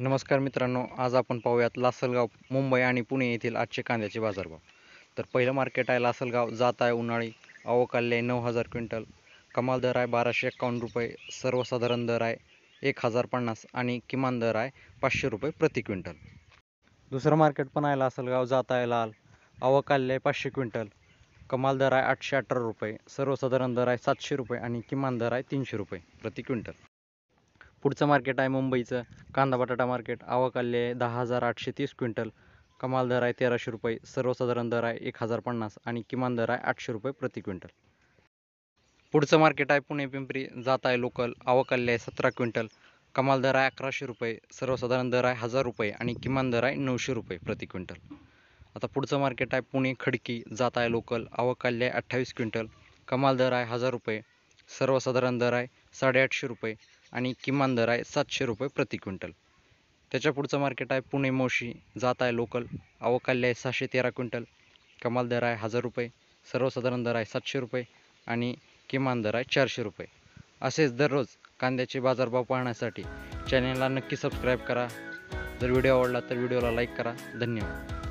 नमस्कार मित्रांनो आज आपण पाहूयात लासलगाव मुंबई आणि पुणे येथील आजचे कांद्याचे बाजारभाव तर पहिलं मार्केट आहे लासलगाव जात आहे उन्हाळी अवकाल्य नऊ हजार क्विंटल कमाल दर आहे बाराशे एकावन्न रुपये सर्वसाधारण दर आहे एक हजार पन्नास आणि किमान दर आहे पाचशे रुपये प्रति क्विंटल दुसरं मार्केट पण आहे लासलगाव जात आहे लाल अवकाल्य आहे पाचशे क्विंटल कमाल दर आहे आठशे अठरा रुपये सर्वसाधारण दर आहे सातशे रुपये आणि किमान दर आहे तीनशे रुपये प्रति क्विंटल पुढचं मार्केट आहे मुंबईचं कांदा बटाटा मार्केट आवाकाले आहे दहा हजार आठशे तीस क्विंटल कमाल दर आहे तेराशे रुपये सर्वसाधारण दर आहे एक हजार पन्नास आणि किमान दर आहे आठशे रुपये प्रति क्विंटल पुढचं मार्केट आहे पुणे पिंपरी जात आहे लोकल आवाकाले आहे सतरा क्विंटल कमाल दर आहे अकराशे रुपये सर्वसाधारण दर आहे हजार रुपये आणि किमान दर आहे नऊशे रुपये प्रति क्विंटल आता पुढचं मार्केट आहे पुणे खडकी जात आहे लोकल आवाकाले आहे अठ्ठावीस क्विंटल कमाल दर आहे हजार रुपये सर्वसाधारण दर आहे साडेआठशे रुपये आणि किमान दर आहे सातशे रुपये प्रति क्विंटल त्याच्या पुढचं मार्केट आहे पुणे मोशी जात आहे लोकल अवकाल्य आहे सहाशे तेरा क्विंटल कमाल दर आहे हजार रुपये सर्वसाधारण दर आहे सातशे रुपये आणि किमान दर आहे चारशे रुपये असेच दररोज कांद्याचे बाजारभाव पाहण्यासाठी चॅनेलला नक्की सबस्क्राईब करा जर व्हिडिओ आवडला तर व्हिडिओला लाईक करा धन्यवाद